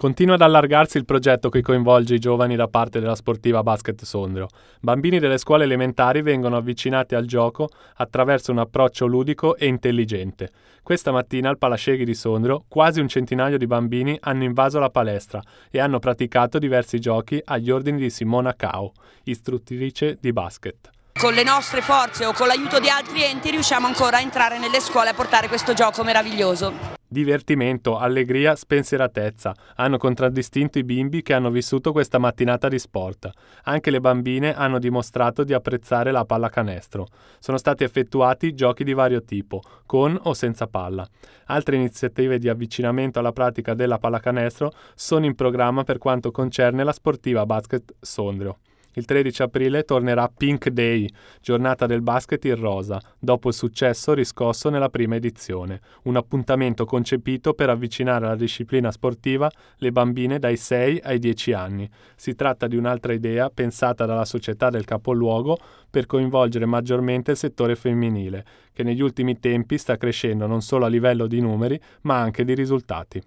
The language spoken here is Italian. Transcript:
Continua ad allargarsi il progetto che coinvolge i giovani da parte della sportiva Basket Sondrio. Bambini delle scuole elementari vengono avvicinati al gioco attraverso un approccio ludico e intelligente. Questa mattina al Palasceghi di Sondrio quasi un centinaio di bambini hanno invaso la palestra e hanno praticato diversi giochi agli ordini di Simona Cao, istruttrice di basket con le nostre forze o con l'aiuto di altri enti riusciamo ancora a entrare nelle scuole a portare questo gioco meraviglioso. Divertimento, allegria, spensieratezza hanno contraddistinto i bimbi che hanno vissuto questa mattinata di sport. Anche le bambine hanno dimostrato di apprezzare la pallacanestro. Sono stati effettuati giochi di vario tipo, con o senza palla. Altre iniziative di avvicinamento alla pratica della pallacanestro sono in programma per quanto concerne la sportiva basket Sondrio. Il 13 aprile tornerà Pink Day, giornata del basket in rosa, dopo il successo riscosso nella prima edizione, un appuntamento concepito per avvicinare alla disciplina sportiva le bambine dai 6 ai 10 anni. Si tratta di un'altra idea pensata dalla società del capoluogo per coinvolgere maggiormente il settore femminile, che negli ultimi tempi sta crescendo non solo a livello di numeri, ma anche di risultati.